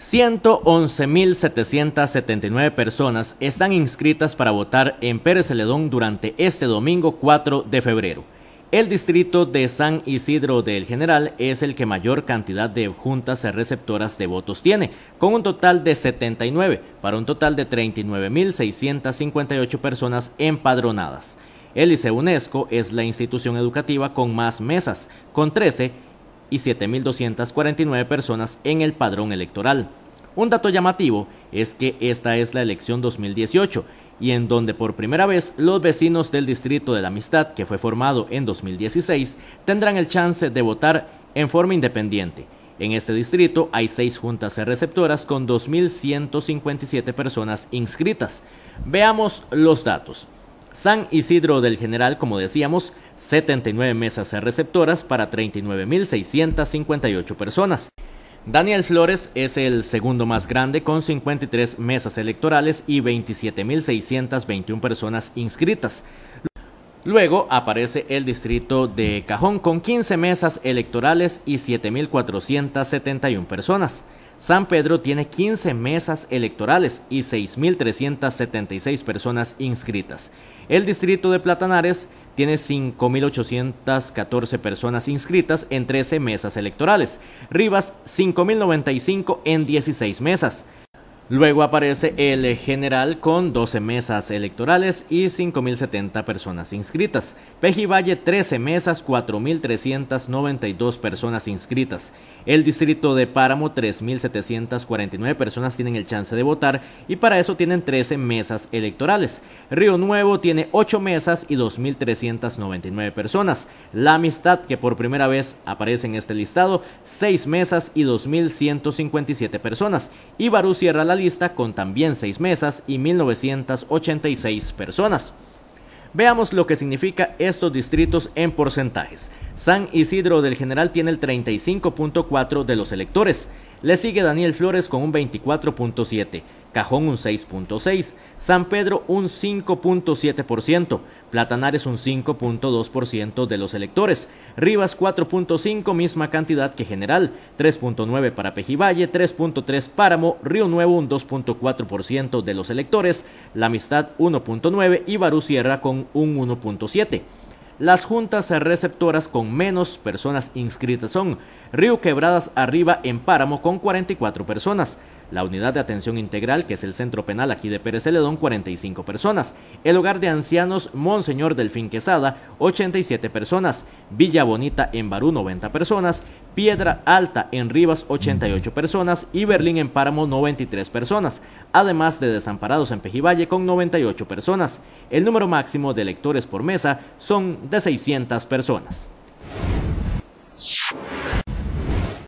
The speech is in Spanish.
111.779 personas están inscritas para votar en Pérez Celedón durante este domingo 4 de febrero. El distrito de San Isidro del General es el que mayor cantidad de juntas receptoras de votos tiene, con un total de 79, para un total de 39.658 personas empadronadas. El ICE UNESCO es la institución educativa con más mesas, con 13 y 7.249 personas en el padrón electoral. Un dato llamativo es que esta es la elección 2018 y en donde por primera vez los vecinos del Distrito de la Amistad, que fue formado en 2016, tendrán el chance de votar en forma independiente. En este distrito hay seis juntas receptoras con 2.157 personas inscritas. Veamos los datos. San Isidro del General, como decíamos, 79 mesas receptoras para 39.658 personas. Daniel Flores es el segundo más grande con 53 mesas electorales y 27.621 personas inscritas. Luego aparece el distrito de Cajón con 15 mesas electorales y 7.471 personas. San Pedro tiene 15 mesas electorales y 6.376 personas inscritas. El distrito de Platanares tiene 5.814 personas inscritas en 13 mesas electorales. Rivas, 5.095 en 16 mesas. Luego aparece el general con 12 mesas electorales y 5.070 personas inscritas. Pejivalle 13 mesas, 4.392 personas inscritas. El distrito de Páramo 3.749 personas tienen el chance de votar y para eso tienen 13 mesas electorales. Río Nuevo tiene 8 mesas y 2.399 personas. La Amistad, que por primera vez aparece en este listado, 6 mesas y 2.157 personas. Ibarú cierra la lista con también seis mesas y 1986 personas. Veamos lo que significa estos distritos en porcentajes. San Isidro del General tiene el 35.4 de los electores, le sigue Daniel Flores con un 24.7%. Cajón un 6.6%, San Pedro un 5.7%, Platanares un 5.2% de los electores, Rivas 4.5%, misma cantidad que general, 3.9% para Pejivalle, 3.3% Páramo, Río Nuevo un 2.4% de los electores, La Amistad 1.9% y Barú Sierra con un 1.7%. Las juntas receptoras con menos personas inscritas son Río Quebradas Arriba en Páramo con 44 personas, la unidad de atención integral, que es el centro penal aquí de Pérez Celedón, 45 personas. El hogar de ancianos Monseñor Delfín Quesada, 87 personas. Villa Bonita en Barú, 90 personas. Piedra Alta en Rivas, 88 personas. Y Berlín en Páramo, 93 personas. Además de Desamparados en Pejivalle, con 98 personas. El número máximo de electores por mesa son de 600 personas.